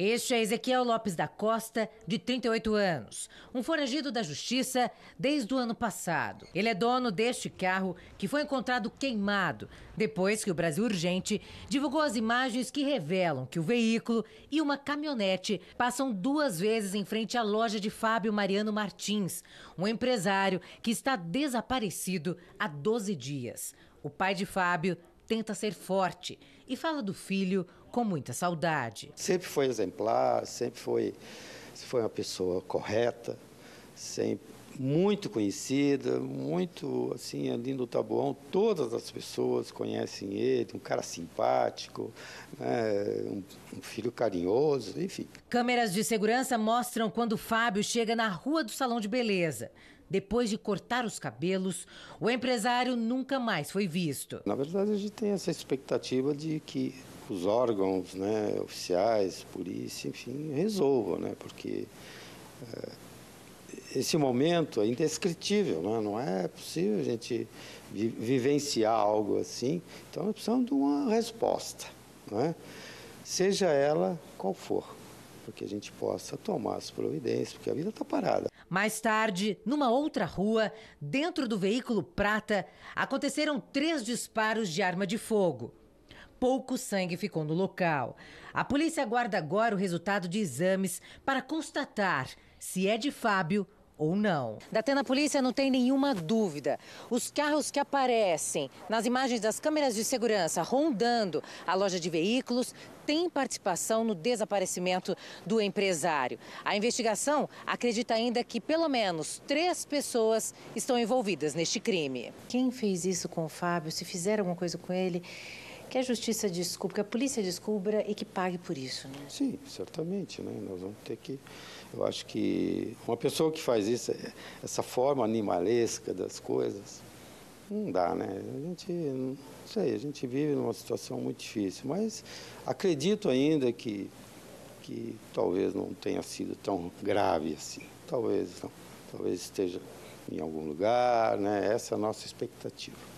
Este é Ezequiel Lopes da Costa, de 38 anos, um foragido da justiça desde o ano passado. Ele é dono deste carro que foi encontrado queimado depois que o Brasil Urgente divulgou as imagens que revelam que o veículo e uma caminhonete passam duas vezes em frente à loja de Fábio Mariano Martins, um empresário que está desaparecido há 12 dias. O pai de Fábio tenta ser forte e fala do filho com muita saudade. Sempre foi exemplar, sempre foi, foi uma pessoa correta, sempre muito conhecida, muito assim, ali no Tabuão, todas as pessoas conhecem ele, um cara simpático, né, um, um, filho carinhoso, enfim. Câmeras de segurança mostram quando Fábio chega na rua do Salão de Beleza. Depois de cortar os cabelos, o empresário nunca mais foi visto. Na verdade, a gente tem essa expectativa de que os órgãos né, oficiais, polícia, enfim, resolvam, né, porque. É, esse momento é indescritível, não é? não é possível a gente vivenciar algo assim. Então, nós precisamos de uma resposta, né? seja ela qual for, para que a gente possa tomar as providências, porque a vida está parada. Mais tarde, numa outra rua, dentro do veículo prata, aconteceram três disparos de arma de fogo. Pouco sangue ficou no local. A polícia aguarda agora o resultado de exames para constatar se é de Fábio ou não. Da Atena Polícia não tem nenhuma dúvida. Os carros que aparecem nas imagens das câmeras de segurança rondando a loja de veículos têm participação no desaparecimento do empresário. A investigação acredita ainda que pelo menos três pessoas estão envolvidas neste crime. Quem fez isso com o Fábio? Se fizeram alguma coisa com ele? que a justiça descubra, que a polícia descubra e que pague por isso, né? Sim, certamente, né? Nós vamos ter que, eu acho que uma pessoa que faz isso, essa forma animalesca das coisas, não dá, né? A gente, não sei, a gente vive numa situação muito difícil, mas acredito ainda que que talvez não tenha sido tão grave assim, talvez não, talvez esteja em algum lugar, né? Essa é a nossa expectativa.